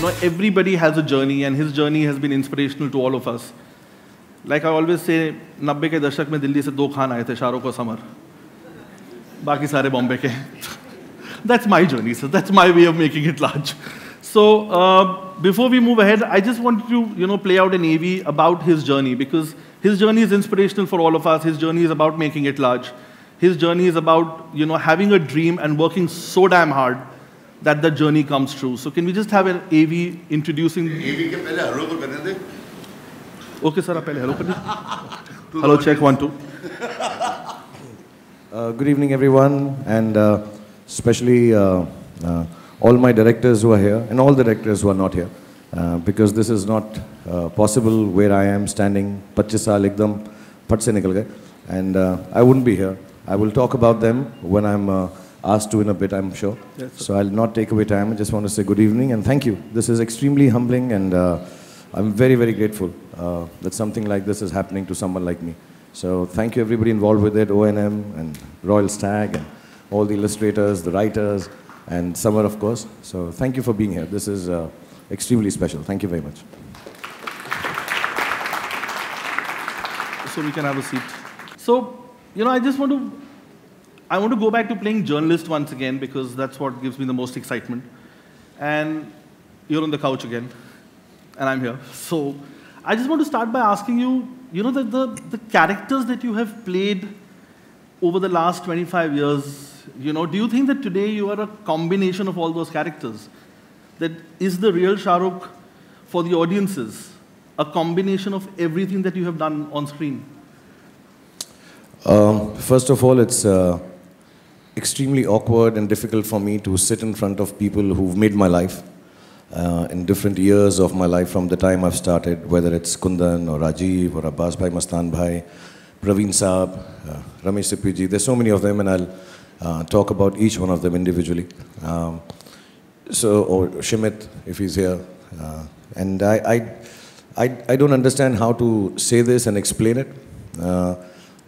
you know, everybody has a journey and his journey has been inspirational to all of us. Like I always say, 90 के दशक में दिल्ली से दो खान आए थे शाहरुख और समर बाकी that's my journey, so that's my way of making it large. So uh, before we move ahead, I just wanted to you know play out an AV about his journey because his journey is inspirational for all of us. His journey is about making it large. His journey is about you know having a dream and working so damn hard that the journey comes true. So can we just have an AV introducing? AV के पहले hello करने दे. Okay sir, आप पहले hello करने. Hello check one two. Uh, good evening everyone and uh, especially uh, uh, all my directors who are here and all the directors who are not here uh, because this is not uh, possible where I am standing. 25 साल and I wouldn't be here. I will talk about them when I'm asked to in a bit, I'm sure. Yes, so I'll not take away time. I just want to say good evening and thank you. This is extremely humbling and uh, I'm very, very grateful uh, that something like this is happening to someone like me. So thank you everybody involved with it, ONM and Royal Stag and all the illustrators, the writers and Summer of course. So thank you for being here. This is uh, extremely special. Thank you very much. So we can have a seat. So, you know, I just want to I want to go back to playing journalist once again because that's what gives me the most excitement. And you're on the couch again, and I'm here. So I just want to start by asking you, you know, the, the, the characters that you have played over the last 25 years, you know, do you think that today you are a combination of all those characters? That is the real Shahrukh for the audiences, a combination of everything that you have done on screen? Um, first of all, it's uh, extremely awkward and difficult for me to sit in front of people who've made my life uh, in different years of my life from the time I've started, whether it's Kundan or Rajiv or Abbas Bhai Mastan Bhai, Praveen Saab, uh, Ramesh Sipiji. There's so many of them and I'll uh, talk about each one of them individually. Um, so, or Shimit, if he's here. Uh, and I, I, I, I, don't understand how to say this and explain it. Uh,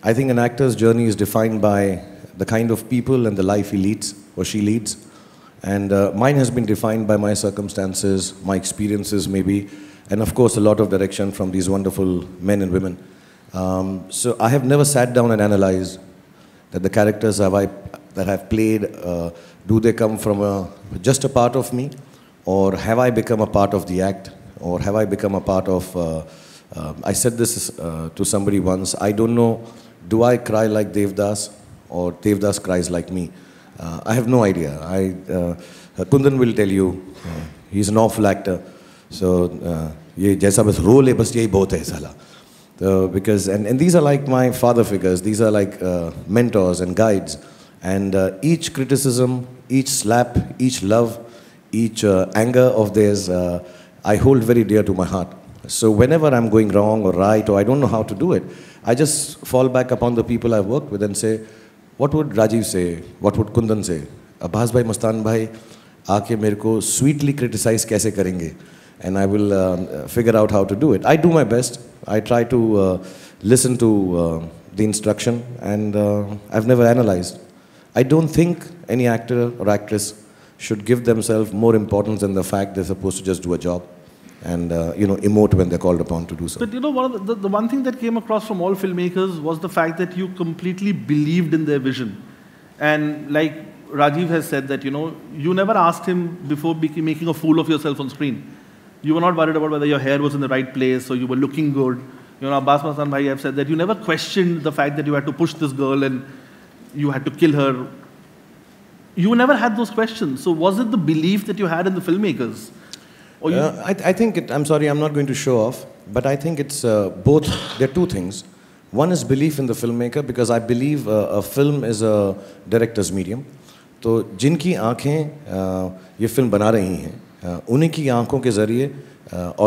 I think an actor's journey is defined by the kind of people and the life he leads or she leads. And uh, mine has been defined by my circumstances, my experiences, maybe, and of course, a lot of direction from these wonderful men and women. Um, so I have never sat down and analyzed that the characters have I, that I've played, uh, do they come from a, just a part of me, or have I become a part of the act, or have I become a part of. Uh, um, I said this uh, to somebody once I don't know, do I cry like Devdas? or Devdas cries like me. Uh, I have no idea. I, uh, uh, Kundan will tell you. he's an awful actor. So, this role is just uh, because and, and these are like my father figures these are like mentors and guides and each criticism each slap each love each anger of theirs i hold very dear to my heart so whenever i'm going wrong or right or i don't know how to do it i just fall back upon the people i've worked with and say what would Rajiv say? What would Kundan say? Abbas bhai, Mastan bhai sweetly criticize. को sweetly criticize कैसे करेंगे and figure out how to do it. I do my best. I try to to uh, listen to uh, the instruction and uh, I've never analyzed. I don't think any actor or actress should give themselves more importance than the fact they're supposed to just do a job and uh, you know emote when they're called upon to do so. But you know, one the, the, the, one thing that came across from all filmmakers was the fact that you completely believed in their vision, and like Rajiv has said that you know you never asked him before making a fool of yourself on screen. You were not worried about whether your hair was in the right place or you were looking good. You know, Abbas Masan Bhai have said that you never questioned the fact that you had to push this girl and you had to kill her. You never had those questions. So was it the belief that you had in the filmmakers? Or you uh, I, th I, think it, I'm sorry, I'm not going to show off, but I think it's uh, both. There are two things. One is belief in the filmmaker because I believe uh, a film is a director's medium. तो जिनकी आंखें ये film बना रही हैं उन्हीं की आंखों के ज़रिए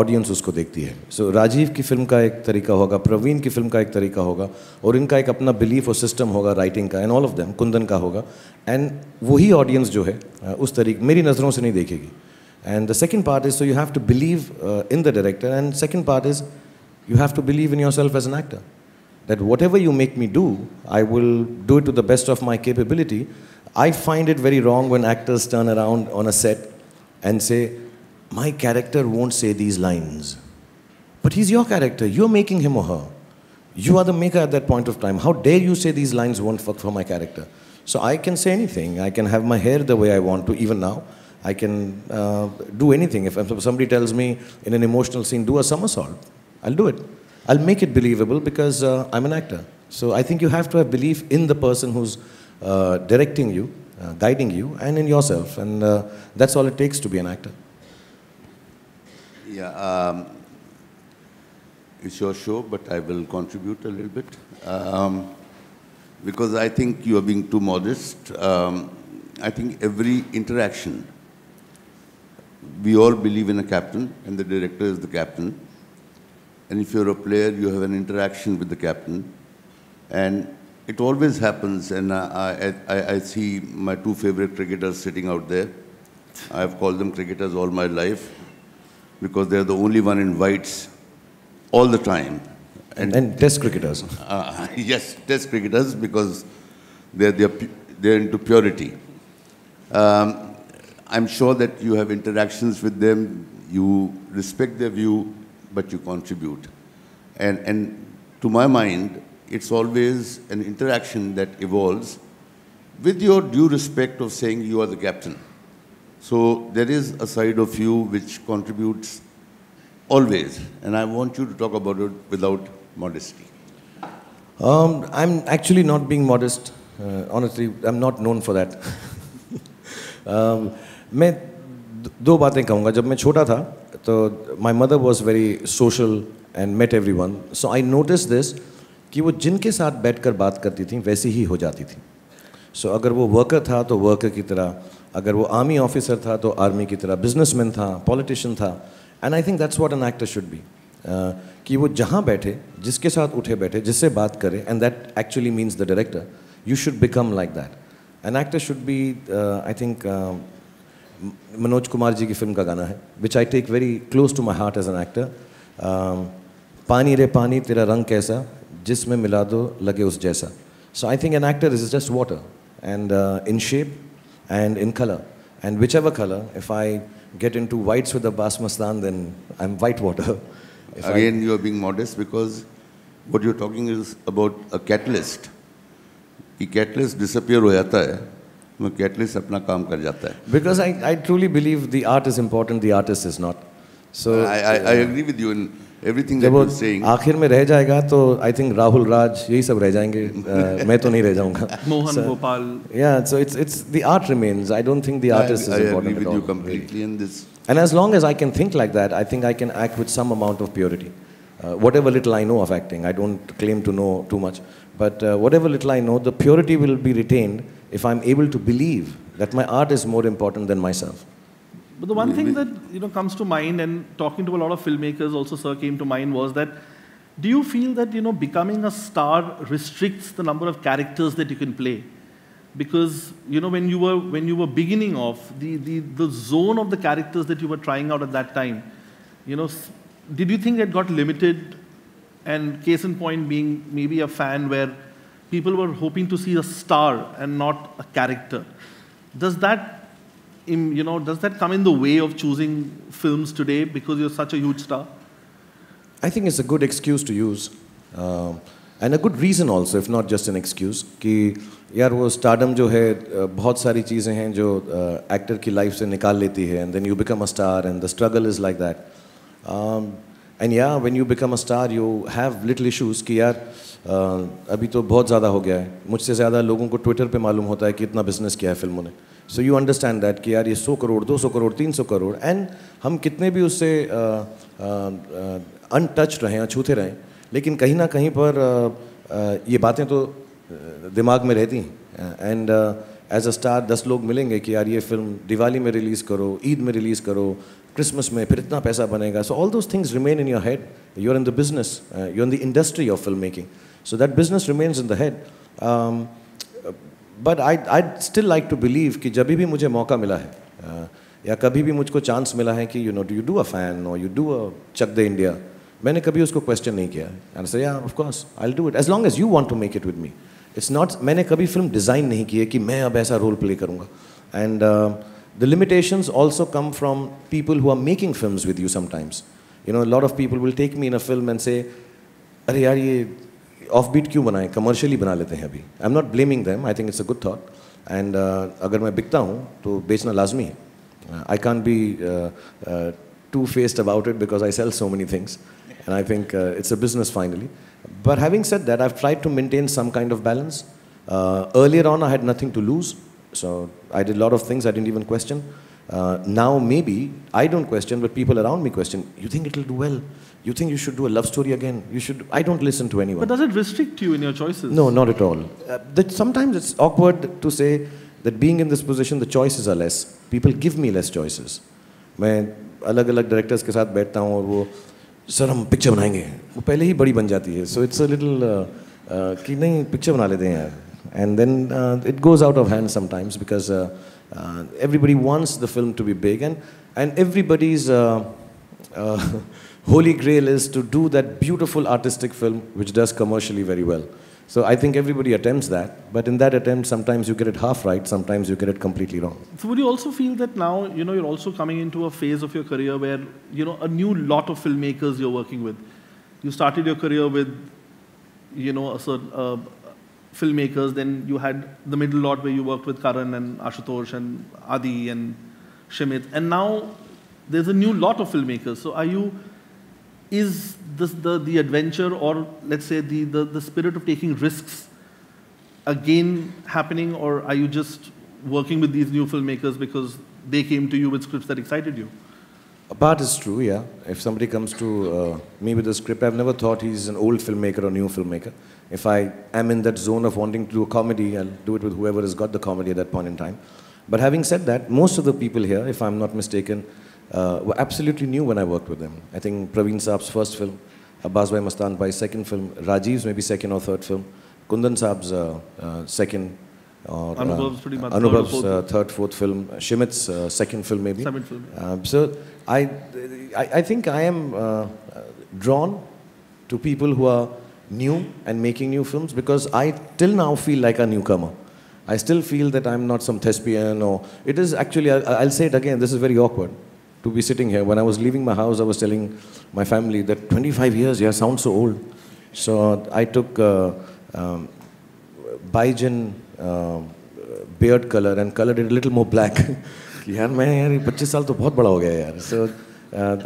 ऑडियंस उसको देखती है सो so, राजीव की फिल्म का एक तरीका होगा प्रवीण की फिल्म का एक तरीका होगा और इनका एक अपना बिलीफ और सिस्टम होगा राइटिंग का and all of them Kundan का होगा एंड वही ऑडियंस जो है उस तरीके मेरी नज़रों से नहीं देखेगी And the second part is, so you have to believe uh, in the director. And second part is, you have to believe in yourself as an actor. That whatever you make me do, I will do it to the best of my capability. I find it very wrong when actors turn around on a set and say, my character won't say these lines. But he's your character. You're making him or her. You are the maker at that point of time. How dare you say these lines won't work for my character? So I can say anything. I can have my hair the way I want to, even now. I can uh, do anything. If somebody tells me in an emotional scene, do a somersault, I'll do it. I'll make it believable because uh, I'm an actor. So I think you have to have belief in the person who's uh, directing you, uh, guiding you, and in yourself. And uh, that's all it takes to be an actor. Yeah, um, it's your show, but I will contribute a little bit. Um, because I think you are being too modest. Um, I think every interaction we all believe in a captain, and the director is the captain. And if you're a player, you have an interaction with the captain. And it always happens, and I, I, I see my two favorite cricketers sitting out there. I've called them cricketers all my life because they're the only one in whites all the time. And, and test cricketers. Uh, yes, test cricketers because they're, they're, they're into purity. Um, I'm sure that you have interactions with them, you respect their view, but you contribute. And, and to my mind, it's always an interaction that evolves with your due respect of saying you are the captain. So there is a side of you which contributes always, and I want you to talk about it without modesty. Um, I'm actually not being modest. Uh, honestly, I'm not known for that. um, मैं दो बातें कहूँगा जब मैं छोटा था तो my mother was very social and met everyone so I notice this कि वो जिनके साथ बैठ कर बात करती थी वैसी ही हो जाती थी सो so, अगर वो वर्कर था तो वर्कर की तरह अगर वो आर्मी ऑफिसर था तो आर्मी की तरह बिजनेस मैन था पॉलिटिशियन था and I think that's what an actor should be कि वो जहाँ बैठे जिसके साथ उठे बैठे जिससे बात करे and that actually means the director you should become like that an actor should be I think Manoj Kumar ji की फिल्म का गाना है which I take very close to my heart as an actor पानी रे पानी तेरा रंग कैसा जिसमें मिला दो लगे उस जैसा so I think an actor is just water and in shape and in colour and whichever colour if I get into with the basmastan, then I'm white water. If Again, I... you are being modest because what you're talking is about a catalyst कि catalyst disappear हो जाता है कि at least अपना काम कर जाता है because I I truly believe the art is important the artist is not so I agree with you in everything आखिर में रह जाएगा तो आई थिंक राहुल राज यही सब रह जाएंगे uh, मैं तो नहीं रह जाऊंगा मोहन गोपाल या so it's it's the art remains I don't think the artist is important with you completely in this and as long as I can think like that I think I can act with some amount of purity whatever little I know of acting I don't claim to know too much but whatever little I know the purity will be retained if I'm able to believe that my art is more important than myself. But the one thing that you know comes to mind, and talking to a lot of filmmakers also, sir, came to mind was that do you feel that you know becoming a star restricts the number of characters that you can play? Because you know when you were when you were beginning off the the, the zone of the characters that you were trying out at that time, you know, did you think it got limited? And case in point being maybe a fan where people were hoping to see a star and not a character. Does that, you know, does that come in the way of choosing films today because you're such a huge star? I think it's a good excuse to use. Uh, a good reason also, if not just an excuse, excuse कि यार वो stardom जो है बहुत सारी चीज़ें हैं जो एक्टर की लाइफ से निकाल लेती है and then you become a star and the struggle and या when you become a star you have little issues कि यार uh, अभी तो बहुत ज़्यादा हो गया है मुझसे ज़्यादा लोगों को ट्विटर पर मालूम होता है कि इतना बिजनेस किया है फिल्मों ने सो यू अंडरस्टैंड दैट कि यार ये सौ करोड़ दो सौ करोड़ तीन सौ करोड़ एंड हम कितने भी उससे अनटच रहें अछूते रहें लेकिन कहीं ना कहीं पर uh, uh, ये बातें तो दिमाग में रहती हैं एंड एज अ स्टार दस लोग मिलेंगे कि यार ये फिल्म दिवाली में रिलीज़ करो ईद में रिलीज़ करो क्रिसमस में फिर इतना पैसा बनेगा so all those things remain in your head you are in the business you are in the industry of film making so that business remains in the head but I I still like to believe कि जब भी मुझे मौका मिला है uh, या कभी भी मुझको चांस मिला है कि you know you do a Fan और you do a Chak De India मैंने कभी उसको क्वेश्चन नहीं किया and sir of course I do it as long as you want to make it with me it's not मैंने कभी फिल्म डिज़ाइन नहीं की है कि मैं अब ऐसा रोल प्ले करूँगा and uh, the limitations also come from people who are making films with you sometimes. You know, a lot of people will take me in a film and say, Are yaar, ye offbeat kyun banaye? Commercially bana lete hain abhi. I'm not blaming them. I think it's a good thought. And uh, agar main bikta hoon, to bechna lazmi I can't be uh, uh, two-faced about it because I sell so many things. And I think uh, it's a business finally. But having said that, I've tried to maintain some kind of balance. Uh, earlier on, I had nothing to lose. So I did a lot of things I didn't even question. Uh, now maybe I don't question, but people around me question. You think it'll do well? You think you should do a love story again? You should. I don't listen to anyone. But does it restrict you in your choices? No, not at all. Uh, that sometimes it's awkward to say that being in this position, the choices are less. People give me less choices. मैं अलग अलग directors के साथ बैठता हूँ और वो sir हम पिक्चर बनाएंगे वो पहले ही बड़ी बन जाती है सो इट्स अ लिटिल कि नहीं picture. बना लेते हैं यार and then uh, it goes out of hand sometimes because uh, uh everybody wants the film to be big, and, and everybody's uh, uh, holy grail is to do that beautiful artistic film which does commercially very well. So I think everybody attempts that, but in that attempt, sometimes you get it half right, sometimes you get it completely wrong. So would you also feel that now, you know, you're also coming into a phase of your career where, you know, a new lot of filmmakers you're working with. You started your career with, you know, a certain, uh, filmmakers. Then you had the middle lot where you worked with Karan and Ashutosh and Adi and Shemit. And now there's a new lot of filmmakers. So are you, is this the, the adventure or let's say the, the, the spirit of taking risks again happening or are you just working with these new filmmakers because they came to you with scripts that excited you? A part is true, yeah. If somebody comes to uh, me with a script, I've never thought he's an old filmmaker or new filmmaker. If I am in that zone of wanting to do a comedy, I'll do it with whoever has got the comedy at that point in time. But having said that, most of the people here, if I'm not mistaken, uh, were absolutely new when I worked with them. I think Praveen Saab's first film, Abbas uh, Bhai Mastan Bhai's second film, Rajiv's maybe second or third film, Kundan Saab's uh, uh, second, or, Anubhav's, uh, Anubhav's uh, third, fourth film, Shimit's uh, second film maybe. Seventh film. so I, I, I think I am uh, drawn to people who are new and making new films because I till now feel like a newcomer. I still feel that I'm not some thespian or it is actually, I, will say it again, this is very awkward to be sitting here. When I was leaving my house, I was telling my family that 25 years, yeah, sounds so old. So I took uh, um, Baijin uh, beard color and colored it a little more black. यार मैं यार पच्चीस साल तो बहुत बड़ा हो गया यार so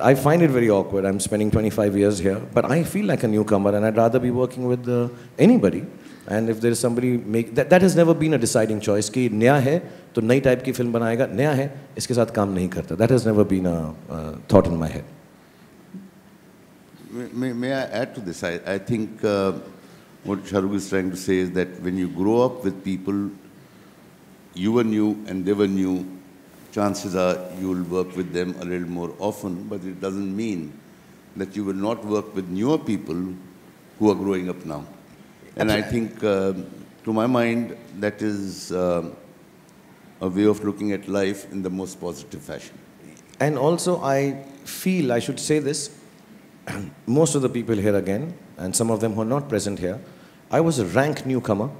I find it very awkward I am spending twenty five years here but I feel like a newcomer and I rather be working with anybody and if there is some make that is never been a deciding choice कि नया है तो नई type की film बनाएगा नया है इसके साथ काम नहीं करता that is never been a thought in my head May, may I add to this? I, I think uh, what Sharuk is trying to say is that when you grow up with people, you were new and they were new, chances are you'll work with them a little more often, but it doesn't mean that you will not work with newer people who are growing up now. And I think, uh, to my mind, that is uh, a way of looking at life in the most positive fashion. And also, I feel I should say this most of the people here again, and some of them who are not present here, I was a rank newcomer.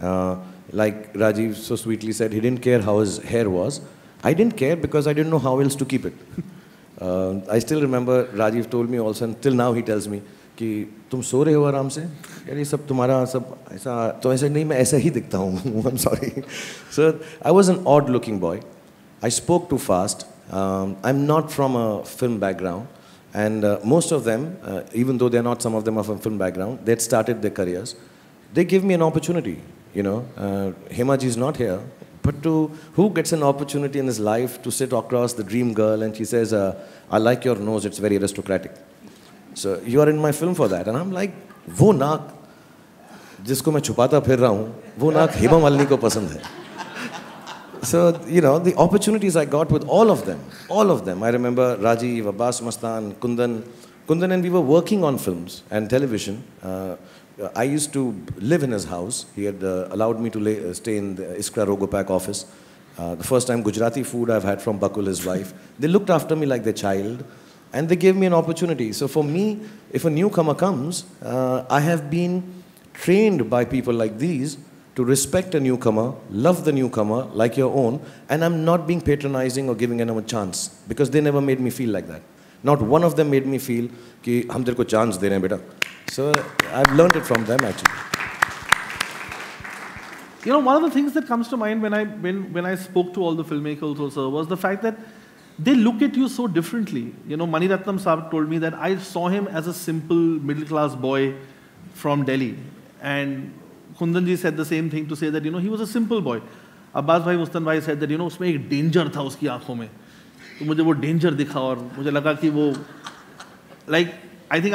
Uh, like Rajiv so sweetly said, he didn't care how his hair was. I didn't care because I didn't know how else to keep it. Uh, I still remember Rajiv told me also, and till now he tells me, ki tum so rahe ho aram se? Yari, sab tumhara sab aisa... Toh aisa, nahi, main aisa I'm sorry. so, I was an odd-looking boy. I spoke too fast. Um, I'm not from a film background. And uh, most of them, uh, even though they're not some of them are from film background, they'd started their careers. They give me an opportunity, you know. Uh, Hemaji is not here, but to who gets an opportunity in his life to sit across the dream girl and she says, uh, I like your nose, it's very aristocratic. So you are in my film for that. And I'm like, वो नाक जिसको मैं छुपाता फिर रहा वो नाक हेमा मालिनी को पसंद है so, you know, the opportunities I got with all of them, all of them. I remember Rajiv, Abbas Mastan, Kundan. Kundan and we were working on films and television. Uh, uh, I used to live in his house. He had uh, allowed me to lay, uh, stay in the Iskra Rogopak office. Uh, the first time Gujarati food I've had from Bakul, his wife. They looked after me like their child and they gave me an opportunity. So for me, if a newcomer comes, uh, I have been trained by people like these to respect a newcomer, love the newcomer like your own, and I'm not being patronizing or giving them a chance because they never made me feel like that. Not one of them made me feel कि हम तेरे को chance दे रहे हैं so I've learned it from them actually. You know, one of the things that comes to mind when I, when, when I spoke to all the filmmakers also was the fact that they look at you so differently. You know, Mani Ratnam Saab told me that I saw him as a simple middle class boy from Delhi. And Kundanji said the same thing to say that, you know, he was a simple boy. Abbas भाई मुस्तन भाई said that you know उसमें एक danger था उसकी आंखों में तो मुझे वो डेंजर दिखा और मुझे लगा कि I like I think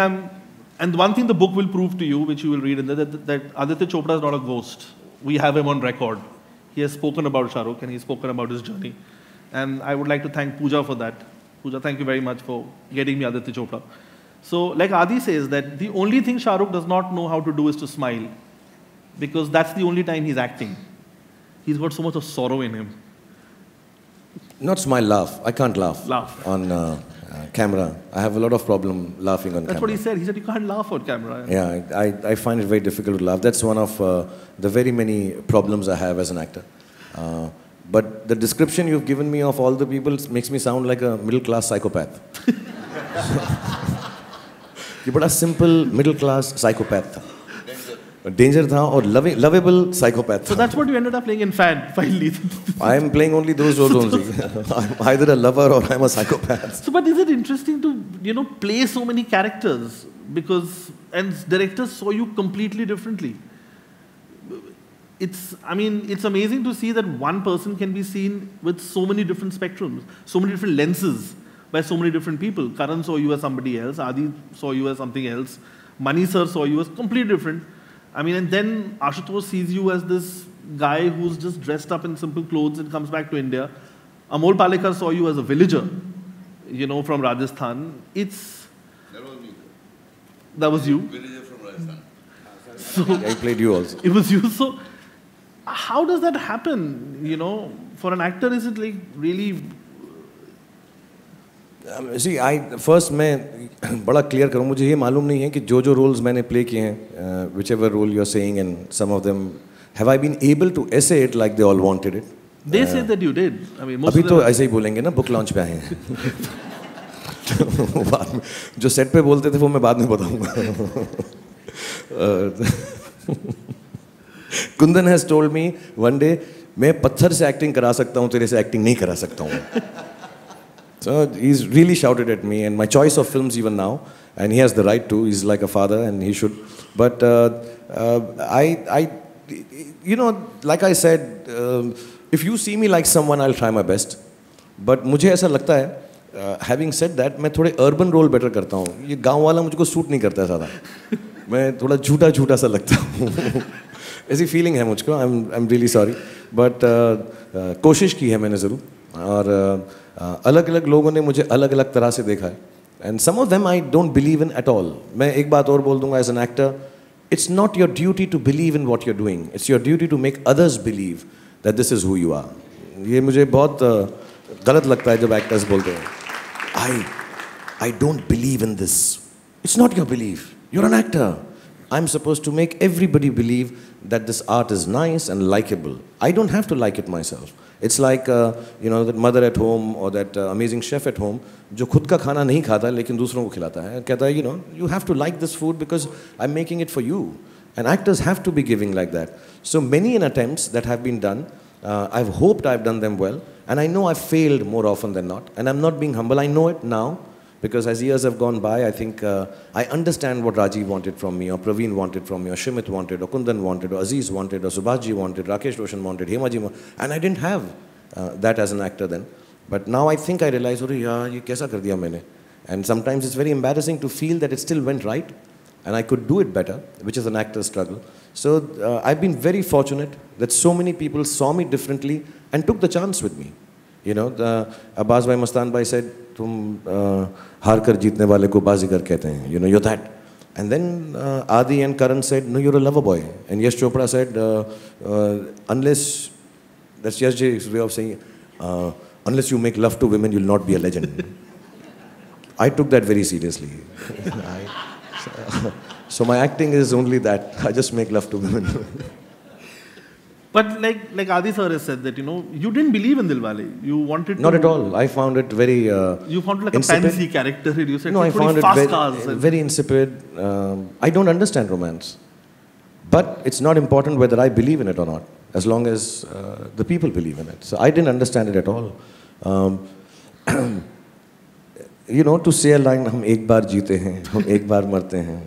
and one thing the book will prove to you, which you will read in there, that, that Aditya Chopra is not a ghost. We have him on record. He has spoken about Shahrukh, and he's spoken about his journey. And I would like to thank Pooja for that. Pooja, thank you very much for getting me Aditya Chopra. So, like Adi says, that the only thing Shahrukh does not know how to do is to smile because that's the only time he's acting. He's got so much of sorrow in him. Not smile, laugh. I can't laugh. Laugh. On uh, uh, camera. I have a lot of problem laughing on That's camera. That's what he said. He said you can't laugh on camera. Yeah, I, I, find it very difficult to laugh. That's one of uh, the very many problems I have as an actor. Uh, but the description you've given me of all the people makes me sound like a middle class psychopath. You बड़ा a simple middle class psychopath. Danger tha or loving, lovable psychopath. So that's what you ended up playing in fan, finally. I am playing only those roles only. I'm either a lover or I'm a psychopath. So, but is it interesting to, you know, play so many characters? Because, and directors saw you completely differently. It's, I mean, it's amazing to see that one person can be seen with so many different spectrums, so many different lenses by so many different people. Karan saw you as somebody else, Adi saw you as something else, Mani sir saw you as completely different. I mean, and then Ashutosh sees you as this guy who's just dressed up in simple clothes and comes back to India. Amol Palekar saw you as a villager, you know, from Rajasthan. It's. That was me. That was you? Villager from Rajasthan. So, I played you also. It was you. So, how does that happen? You know, for an actor, is it like really जी I first मैं बड़ा clear करूँ मुझे ये मालूम नहीं है कि जो जो रोल्स मैंने प्ले किए हैं whichever role you are saying and some of them have I been able to ace it like they all wanted it they say that you did I mean अभी तो ऐसे ही बोलेंगे ना book launch पे आए हैं बाद में जो सेट पे बोलते थे वो मैं बाद में बताऊंगा Kundan has told me one day मैं पत्थर से एक्टिंग करा सकता हूँ तेरे से एक्टिंग नहीं करा सकता हूँ So he's really shouted at me and my choice of films even now, and he has the right to, he's like a father and he should. But uh, uh, I, I, you know, like I said, uh, if you see me like someone, I'll try my best. But मुझे ऐसा लगता है having set that मैं थोड़े urban role better करता हूँ ये गांव वाला मुझको सूट नहीं करता ज़्यादा मैं थोड़ा झूठा झूठा सा लगता हूँ ऐसी फीलिंग है मुझको I am I am really कोशिश की है मैंने ज़रूर और अलग अलग लोगों ने मुझे अलग अलग तरह से देखा है and some of them I don't believe in at all मैं एक बात और बोल दूंगा as an actor it's not your duty to believe in what you're doing it's your duty to make others believe that this is who you are ये मुझे बहुत गलत लगता है जब एक्टर्स बोलते हैं I I don't believe in this it's not your believe you're an actor I am suppose to make everybody believe that this art is nice and likeable I don't have to like it myself It's like, uh, you know, that mother at home or that uh, amazing chef at home, jo khud ka khana nahi khata, lekin dusron ko khilata hai. Kehta you know, you have to like this food because I'm making it for you. And actors have to be giving like that. So many attempts that have been done, uh, I've hoped I've done them well. And I know I've failed more often than not. And I'm not being humble. I know it now. Because as years have gone by, I think uh, I understand what Rajiv wanted from me, or Praveen wanted from me, or Shimit wanted, or Kundan wanted, or Aziz wanted, or Subhaji wanted, Rakesh Roshan wanted, Hemaji wanted, and I didn't have uh, that as an actor then. But now I think I realize, oh, yeah, ye kaisa kar diya maine? And sometimes it's very embarrassing to feel that it still went right, and I could do it better, which is an actor's struggle. So uh, I've been very fortunate that so many people saw me differently and took the chance with me. You know, the, Abbas bhai Mastan bhai said, तुम हार कर जीतने वाले को बाजीगर कहते हैं you know you And then uh, Adi and Karan said, no, you're a lover boy. And Yash Chopra said, uh, uh, unless, that's Yash J's way of saying, uh, unless you make love to women, you'll not be a legend. I took that very seriously. I, so, so my acting is only that. I just make love to women. But like like Adi sir has said that you know you didn't believe in Dilwale. You wanted not to, at all. I found it very. Uh, you found it like insipid. a fancy character. You said no, I found it very, very insipid. Um, I don't understand romance, but it's not important whether I believe in it or not, as long as uh, the people believe in it. So I didn't understand it at all. Um, you know, to say a line, हम एक बार जीते हैं, हम एक बार मरते हैं,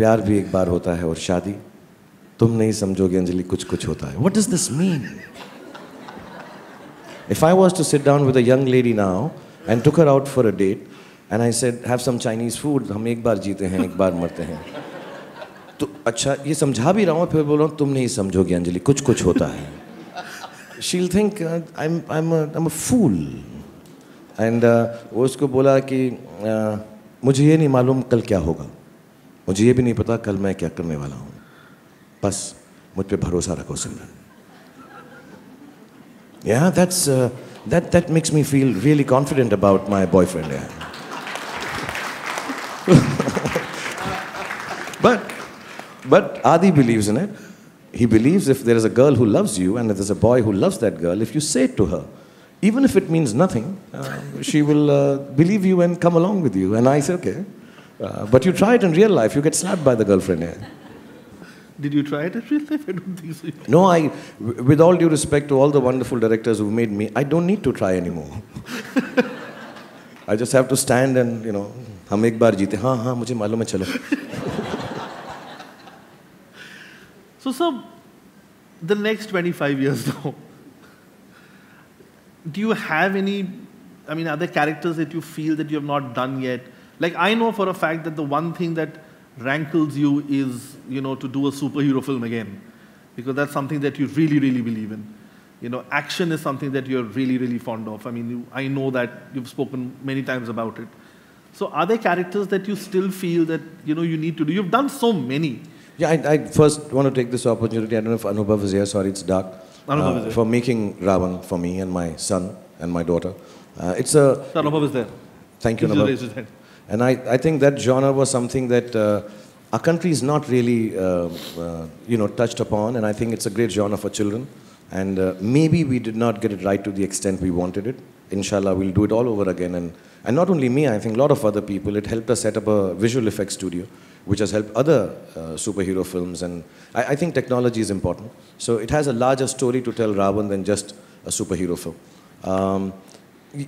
प्यार भी ek बार होता है और तुम नहीं समझोगे अंजलि कुछ कुछ होता है what is this mean if I was to sit down with young lady now and took her out for a date and I said have some Chinese food हम एक बार जीते हैं एक बार मरते हैं तो अच्छा ये समझा भी रहा हूँ फिर बोल रहा हूँ तुम नहीं समझोगे अंजलि कुछ कुछ होता है शील थिंक फूल एंड वो उसको बोला कि uh, मुझे ये नहीं मालूम कल क्या होगा मुझे ये भी नहीं पता कल मैं क्या करने वाला हूँ बस मुझ पे भरोसा रखो सिमरन या that's that that makes me feel really confident about my boyfriend या but but Adi believes in it. He believes if there is a girl who loves you and if there's a boy who loves that girl, if you say it to her, even if it means nothing, uh, she will uh, believe you and come along with you. And I say, okay. Uh, but you try it in real life, you get slapped by the girlfriend. Yeah. Did you try it in real life? I don't think so. No, I, with all due respect to all the wonderful directors who've made me, I don't need to try anymore. I just have to stand and, you know, हम एक बार जीते हाँ हाँ मुझे मालूम है चलो So, sir, the next 25 years though, do you have any, I mean, are there characters that you feel that you have not done yet? Like, I know for a fact that the one thing that rankles you is, you know, to do a superhero film again. Because that's something that you really, really believe in. You know, action is something that you're really, really fond of. I mean, you, I know that you've spoken many times about it. So are there characters that you still feel that, you know, you need to do? You've done so many. Yeah, I, I first want to take this opportunity. I don't know if Anubhav is here. Sorry, it's dark. Anubhav uh, is here. For making Ravan for me and my son and my daughter. Uh, it's a... Sir, Anubhav is there. Thank you, Anubhav. And I, I think that genre was something that uh, our country is not really, uh, uh, you know, touched upon. And I think it's a great genre for children. And uh, maybe we did not get it right to the extent we wanted it. Inshallah, we'll do it all over again. And, and not only me, I think a lot of other people. It helped us set up a visual effects studio, which has helped other uh, superhero films. And I, I think technology is important. So it has a larger story to tell Ravan than just a superhero film. Um,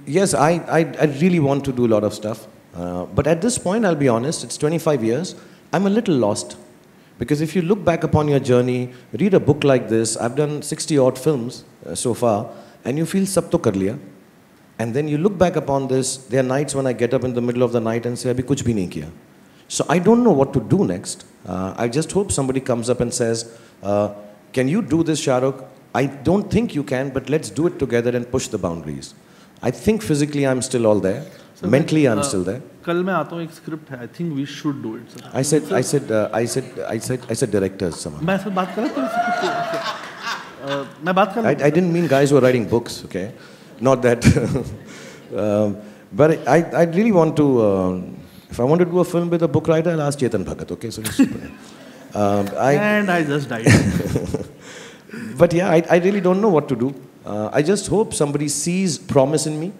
yes, I, I, I, really want to do a lot of stuff. Uh, but at this point, I'll be honest, it's 25 years, I'm a little lost. Because if you look back upon your journey, read a book like this, I've done 60 odd films uh, so far, and you feel sab to kar liya. And then you look back upon this, there are nights when I get up in the middle of the night and say, abhi kuch bhi nahi kiya. So I don't know what to do next. Uh, I just hope somebody comes up and says, can you do this, Shahrukh? I don't think you can, but let's do it together and push the boundaries. I think physically I'm still all there. Sir, Mentally, I'm uh, still there. कल मैं आता हूँ एक script है think we should do it, sir. I said, I said, uh, I said, I said, I said, directors someone मैं sir बात कर रहा था uh, मैं बात कर रहा I I didn't mean guys who are writing books okay not that but I I really want if I want to do a film with a book writer, I'll ask Chetan Bhagat. Okay, so um, and I just died. but yeah, I, I really don't know what to do. Uh, I just hope somebody sees promise in me.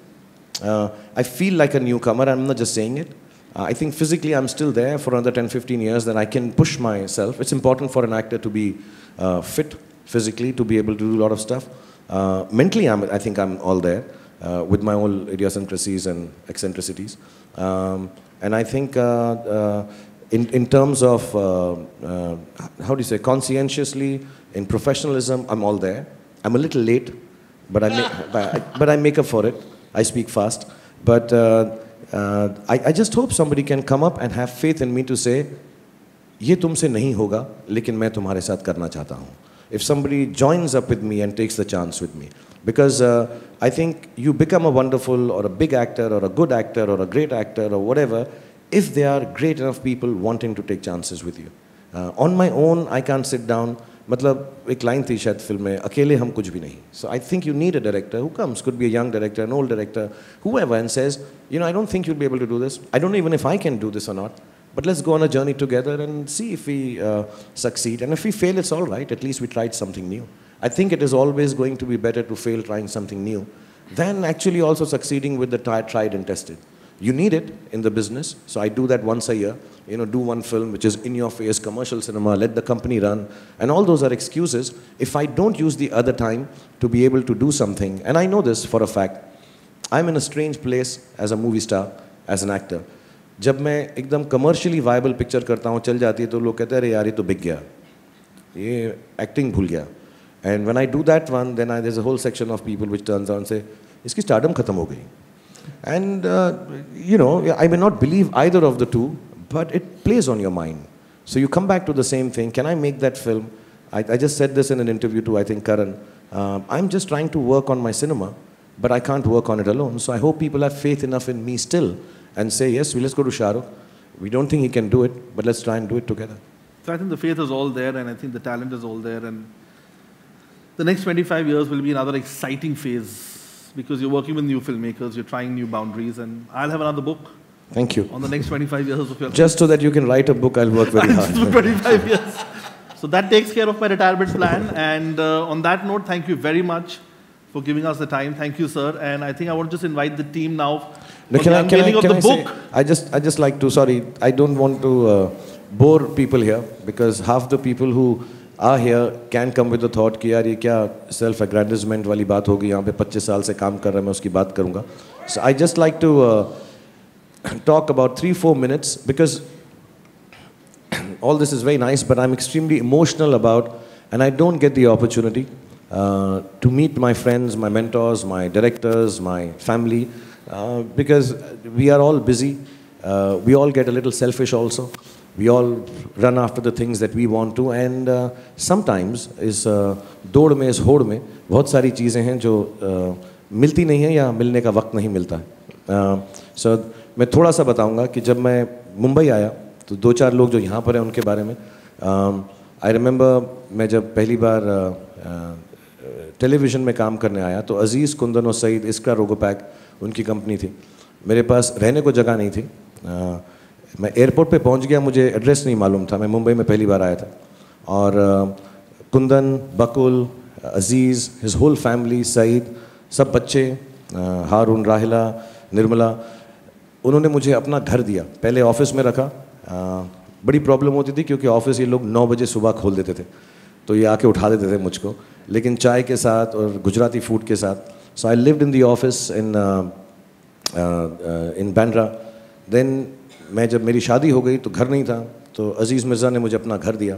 Uh, I feel like a newcomer. I'm not just saying it. Uh, I think physically I'm still there for another 10, 15 years that I can push myself. It's important for an actor to be uh, fit physically, to be able to do a lot of stuff. Uh, mentally, I'm, I think I'm all there uh, with my own idiosyncrasies and eccentricities. Um, and I think uh, in, in terms of, how do you say, conscientiously, in professionalism, I'm all there. I'm a little late, but I, make, but I, but I make up for it. I speak fast. But uh, uh, I, I just hope somebody can come up and have faith in me to say, ये तुमसे नहीं होगा लेकिन मैं तुम्हारे साथ करना चाहता हूँ if somebody joins up with me and takes the chance with me. Because uh, I think you become a wonderful or a big actor or a good actor or a great actor or whatever if there are great enough people wanting to take chances with you. Uh, on my own, I can't sit down मतलब एक line थी शायद film में अकेले हम कुछ भी नहीं so I think you need a director who comes could be a young director an old director whoever and says you know I don't think you be able to do this I not even if I can do this और not but let's go on a journey together and see if we uh, succeed. And if we fail, it's all right. At least we tried something new. I think it is always going to be better to fail trying something new than actually also succeeding with the tried and tested. You need it in the business. So I do that once a year. You know, do one film, which is in your face, commercial cinema, let the company run. And all those are excuses. If I don't use the other time to be able to do something, and I know this for a fact, I'm in a strange place as a movie star, as an actor. जब मैं एकदम commercially viable picture करता हूँ चल जाती है तो लोग कहते हैं अरे यार ये तो बिक गया ये एक्टिंग भूल गया and when I do that one then I there a whole section of people which turns on से इसकी स्टार्डम खत्म हो गई and, uh, you know, I may not believe either of the two, but it plays on your mind. So you come back to the same thing. Can I make that film? I, I just said this in an interview to, I think, Karan. Um, I'm just trying to work on my cinema, but I can't work on it alone. So I hope people have faith enough in me still and say, yes, well, let's go to Shahrukh. We don't think he can do it, but let's try and do it together. So I think the faith is all there, and I think the talent is all there. And the next 25 years will be another exciting phase because you're working with new filmmakers, you're trying new boundaries, and I'll have another book. Thank you. On the next 25 years of your Just so that you can write a book, I'll work very hard. for 25 years. So that takes care of my retirement plan. And uh, on that note, thank you very much for giving us the time. Thank you, sir. And I think I want to just invite the team now. No, can I, can I, can I Say, I just, I just like to, sorry, I don't want to uh, bore people here because half the people who are here can come with the thought कि यार ये क्या self एग्रेंडजमेंट वाली बात होगी यहाँ पे 25 साल से काम कर रहा है मैं उसकी बात करूँगा so I just like to talk about three four minutes because all this is very nice but I am extremely emotional about and I don't get the opportunity to meet my friends my mentors my directors my family because we are all busy we all get a little selfish also We all run after the things that we want to and uh, sometimes इस dod uh, दौड़ में इस होड़ में बहुत सारी चीज़ें हैं जो nahi uh, मिलती नहीं हैं या मिलने का वक्त नहीं मिलता है uh, so, मैं थोड़ा सा bataunga कि जब मैं मुंबई आया तो दो चार लोग जो यहाँ पर हैं उनके बारे में आई um, remember main मैं जब पहली बार टेलीविज़न में काम करने आया तो अज़ीज़ कुंदन और सईद इसका रोगोपैक उनकी कंपनी थी मेरे पास रहने को जगह नहीं थी मैं एयरपोर्ट पे पहुंच गया मुझे एड्रेस नहीं मालूम था मैं मुंबई में पहली बार आया था और Kundan Bakul Aziz his whole family Saeed सब बच्चे हारून राहिला निर्मला उन्होंने मुझे अपना घर दिया पहले ऑफिस में रखा बड़ी प्रॉब्लम होती थी क्योंकि ऑफिस ये लोग नौ बजे सुबह खोल देते थे तो ये आके उठा देते थे मुझको लेकिन चाय के साथ और गुजराती फूड के साथ so I lived in the office in in Bandra then मैं जब मेरी शादी हो गई तो घर नहीं था तो अज़ीज़ मिर्ज़ा ने मुझे अपना घर दिया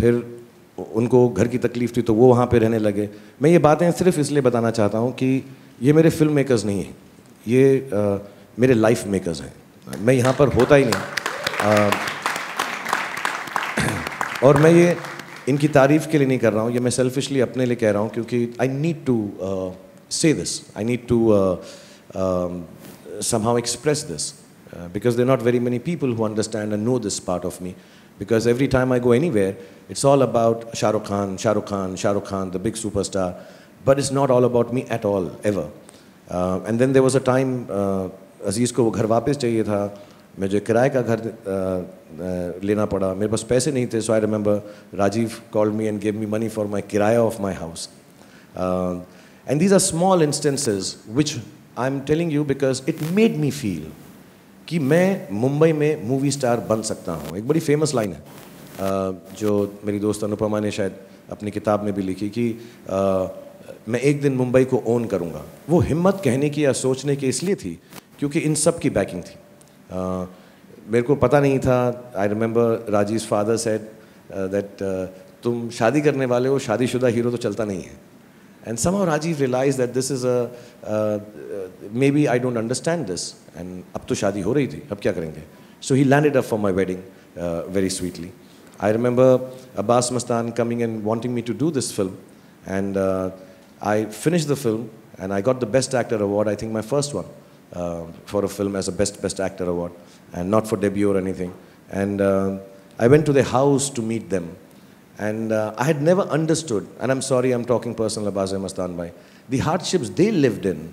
फिर उनको घर की तकलीफ़ थी तो वो वहाँ पे रहने लगे मैं ये बातें सिर्फ इसलिए बताना चाहता हूँ कि ये मेरे फिल्म मेकर्स नहीं हैं ये आ, मेरे लाइफ मेकर्स हैं मैं यहाँ पर होता ही नहीं आ, और मैं ये इनकी तारीफ़ के लिए नहीं कर रहा हूँ ये मैं सेल्फिशली अपने लिए कह रहा हूँ क्योंकि I need to say this I need to somehow express this Uh, because there are not very many people who understand and know this part of me. Because every time I go anywhere, it's all about Shah Rukh Khan, Shah Rukh Khan, Shah Rukh Khan, the big superstar. But it's not all about me at all, ever. Uh, and then there was a time, uh, Aziz को वो घर वापस चाहिए था मुझे किराए का घर लेना पड़ा मेरे पास पैसे नहीं थे so I remember Rajiv called me and give me money for my किराया of my house and these are small instances which I am telling you because it made me feel कि मैं मुंबई में मूवी स्टार बन सकता हूँ एक बड़ी famous line है जो मेरी दोस्त अनुपमा ने शायद अपनी किताब में भी लिखी कि मैं एक दिन मुंबई को ओन करूँगा वो हिम्मत कहने की या सोचने की इसलिए थी क्योंकि इन सब की बैकिंग थी मेरे को पता नहीं था I remember Rajiv father said that तुम शादी करने वाले हो शादीशुदा हीरो तो चलता नहीं है And somehow Rajiv realized that this is a, uh, maybe I don't understand this. And up to shadi ho rahi thi, ab kya karenge? So he landed up for my wedding uh, very sweetly. I remember Abbas Mastan coming and wanting me to do this film. And uh, I finished the film and I got the Best Actor Award, I think my first one, uh, for a film as a Best Best Actor Award. And not for debut or anything. And uh, I went to their house to meet them. And uh, I had never understood, and I'm sorry I'm talking personal about Zahim Astanbhai, the hardships they lived in,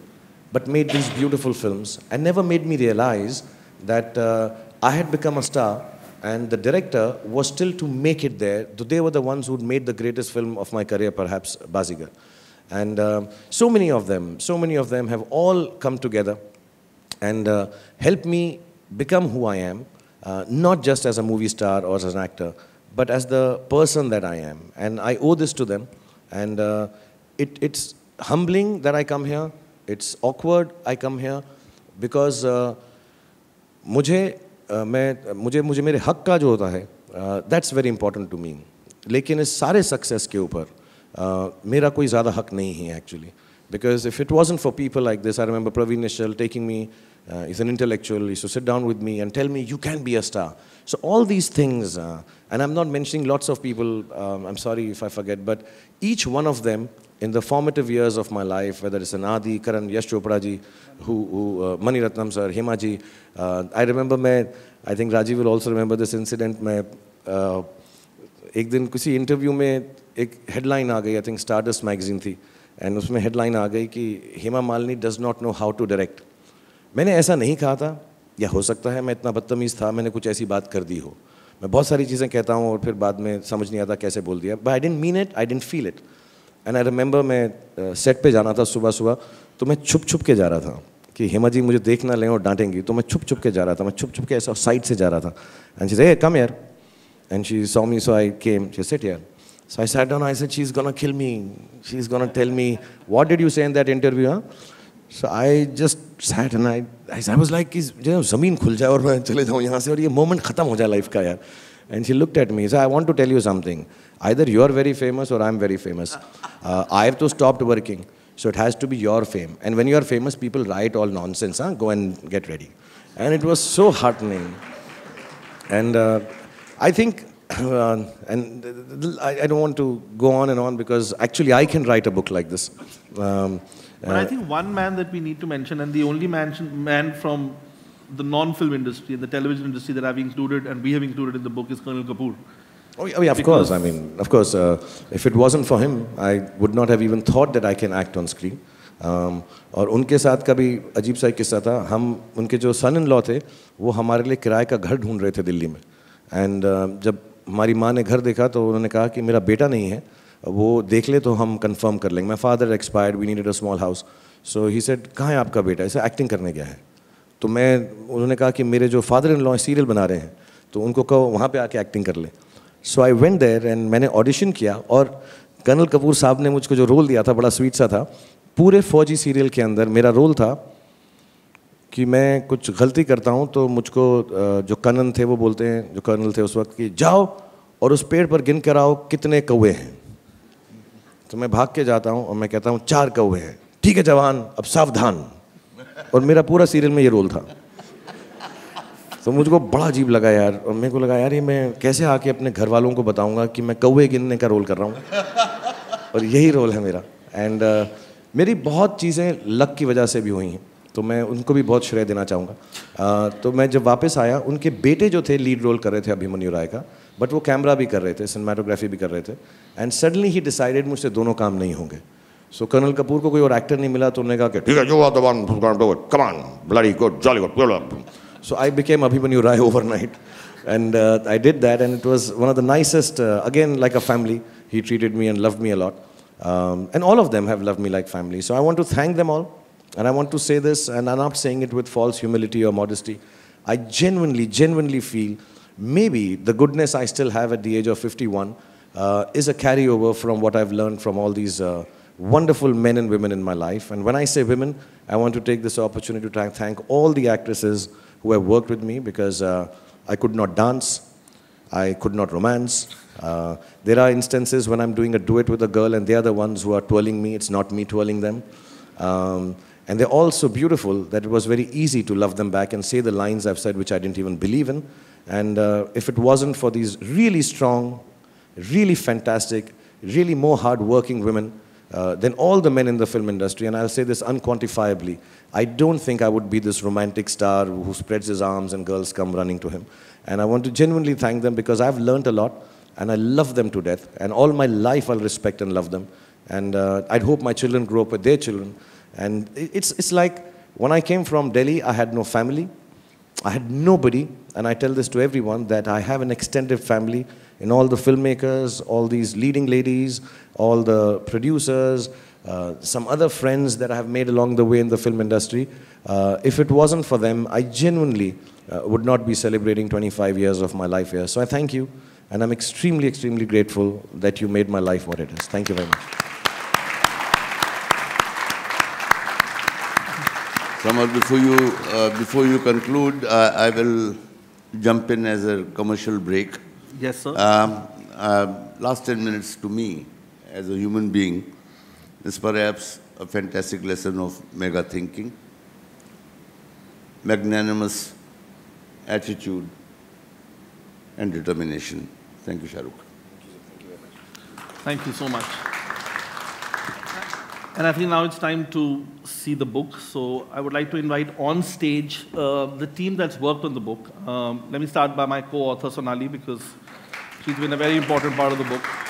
but made these beautiful films, and never made me realize that uh, I had become a star, and the director was still to make it there. They were the ones who'd made the greatest film of my career, perhaps, Bazigar. And uh, so many of them, so many of them have all come together and uh, helped me become who I am, uh, not just as a movie star or as an actor, but as the person that I am. And I owe this to them. And uh, it's humbling that I come here. It's awkward I come here. Because uh, mujhe, uh, main, mujhe, mujhe mere hai, uh, that's very important to me. Lekin is sare success ke upar, uh, mera koi zyada hak nahi actually. Because if it wasn't for people like this, I remember Praveen Nishal taking me uh, is an intellectual, He to sit down with me and tell me, you can be a star. So all these things, uh, and I'm not mentioning lots of people, um, I'm sorry if I forget, but each one of them in the formative years of my life, whether it's an Adi, Karan, Yash Chopraji, who, who uh, Mani Ratnam sir, Hema ji, uh, I remember, I think Rajiv will also remember this incident, मैं, एक दिन किसी interview में एक headline आ गई I think Stardust magazine थी and उसमें हेडलाइन आ गई कि Hema Malini does not know how to direct. मैंने ऐसा नहीं कहा था या हो सकता है मैं इतना बदतमीज़ था मैंने कुछ ऐसी बात कर दी हो मैं बहुत सारी चीज़ें कहता हूँ और फिर बाद में समझ नहीं आता कैसे बोल दिया but I didn't mean it I didn't feel it and I remember मैं सेट पे जाना था सुबह सुबह तो मैं छुप छुप के जा रहा था कि हेमा जी मुझे देख ना लें और डांटेंगी तो मैं छुप छुप के जा रहा था मैं छुप छुप के ऐसा साइड से जा रहा था एंड शी ए कम यार and she saw me so I came she said यार so I sat down I said she is gonna kill me she is gonna tell me what did you say in that interview हाँ So I just sat and I, I was like, is you know, ज़मीन खुल जाए और मैं चले जाऊँ यहाँ से और ये moment ख़त्म हो life का यार. And she looked at me. So I want to tell you something. Either you're very famous or I'm very famous. Uh, I have to stop working. So it has to be your fame. And when you are famous, people write all nonsense. Huh? Go and get ready. And it was so heartening. And uh, I think, uh, and I, don't want to go on and on because actually I can write a book like this. Um, but I uh, think one man that we need to mention, and the only man, man from the non-film industry and the television industry that I've included and we have included in the book is Colonel Kapoor. Oh, yeah, I oh, mean, of because course. I mean, of course, uh, if it wasn't for him, I would not have even thought that I can act on screen. Um, और उनके साथ का भी अजीब सा किस्सा था हम उनके जो सन इन लॉ थे वो हमारे लिए किराए का घर ढूंढ रहे थे दिल्ली में एंड uh, जब हमारी माँ ने घर देखा तो उन्होंने कहा कि मेरा बेटा नहीं है वो देख ले तो हम कंफर्म कर लेंगे my father expired we needed a small house so he said कहाँ है आपका बेटा इसे एक्टिंग करने गया है तो मैं उन्होंने कहा कि मेरे जो फादर इन लॉ सीरियल बना रहे हैं तो उनको कहो वहाँ पे आके एक्टिंग कर ले so I went there and मैंने ऑडिशन किया और कर्नल कपूर साहब ने मुझको जो रोल दिया था बड़ा स्वीट सा था पूरे फौजी सीरियल के अंदर मेरा रोल था कि मैं कुछ गलती करता हूँ तो मुझको जो कर्नल थे वो बोलते हैं जो कर्नल थे उस वक्त कि जाओ और उस पेड़ पर गिन कर आओ कितने कौए हैं तो मैं भाग के जाता हूँ और मैं कहता हूँ चार कौए हैं ठीक है जवान अब सावधान और मेरा पूरा सीरियल में ये रोल था तो मुझको बड़ा अजीब लगा यार और मेरे को लगा यार ये मैं कैसे आके अपने घर वालों को बताऊंगा कि मैं कौए गिनने का रोल कर रहा हूँ और यही रोल है मेरा एंड uh, मेरी बहुत चीज़ें लक की वजह से भी हुई हैं तो मैं उनको भी बहुत श्रेय देना चाहूँगा uh, तो मैं जब वापस आया उनके बेटे जो थे लीड रोल कर रहे थे अभिमन्यु राय का बट वो कैमरा भी कर रहे थे सिनेमाटोग्राफी भी कर रहे थे एंड सडनली ही डिसाइडेड मुझसे दोनों काम नहीं होंगे सो so, कर्नल कपूर को कोई और एक्टर नहीं मिला तो उन्होंने कहा कि ठीक है जो हुआ तो one come on bloody good jolly good so I became Abhimanyu Rai overnight and I did that and it was one of the nicest again like a family he treated me and love me a lot and all of them have love me like family so I want to thank them all and I want to say this and I not saying it with false humility और मॉडस्टी I genuinely genuinely feel maybe the goodness I still have at the age of 51 uh, is a carryover from what I've learned from all these uh, wonderful men and women in my life. And when I say women, I want to take this opportunity to thank all the actresses who have worked with me because uh, I could not dance, I could not romance. Uh, there are instances when I'm doing a duet with a girl and they are the ones who are twirling me, it's not me twirling them. Um, and they're all so beautiful that it was very easy to love them back and say the lines I've said which I didn't even believe in. And uh, if it wasn't for these really strong, really fantastic, really more hardworking women uh, than all the men in the film industry, and I'll say this unquantifiably, I don't think I would be this romantic star who spreads his arms and girls come running to him. And I want to genuinely thank them because I've learned a lot and I love them to death. And all my life I'll respect and love them. And uh, I'd hope my children grow up with their children. And it's, it's like when I came from Delhi, I had no family, I had nobody and I tell this to everyone, that I have an extended family in all the filmmakers, all these leading ladies, all the producers, uh, some other friends that I have made along the way in the film industry. Uh, if it wasn't for them, I genuinely uh, would not be celebrating 25 years of my life here. So I thank you, and I'm extremely, extremely grateful that you made my life what it is. Thank you very much. Samal, before you, uh, before you conclude, uh, I will jump in as a commercial break. Yes, sir. Um, uh, last 10 minutes to me, as a human being, is perhaps a fantastic lesson of mega thinking, magnanimous attitude, and determination. Thank you, Shahrukh. Thank you so much. And I think now it's time to see the book. So I would like to invite on stage uh, the team that's worked on the book. Um, let me start by my co-author Sonali because she's been a very important part of the book.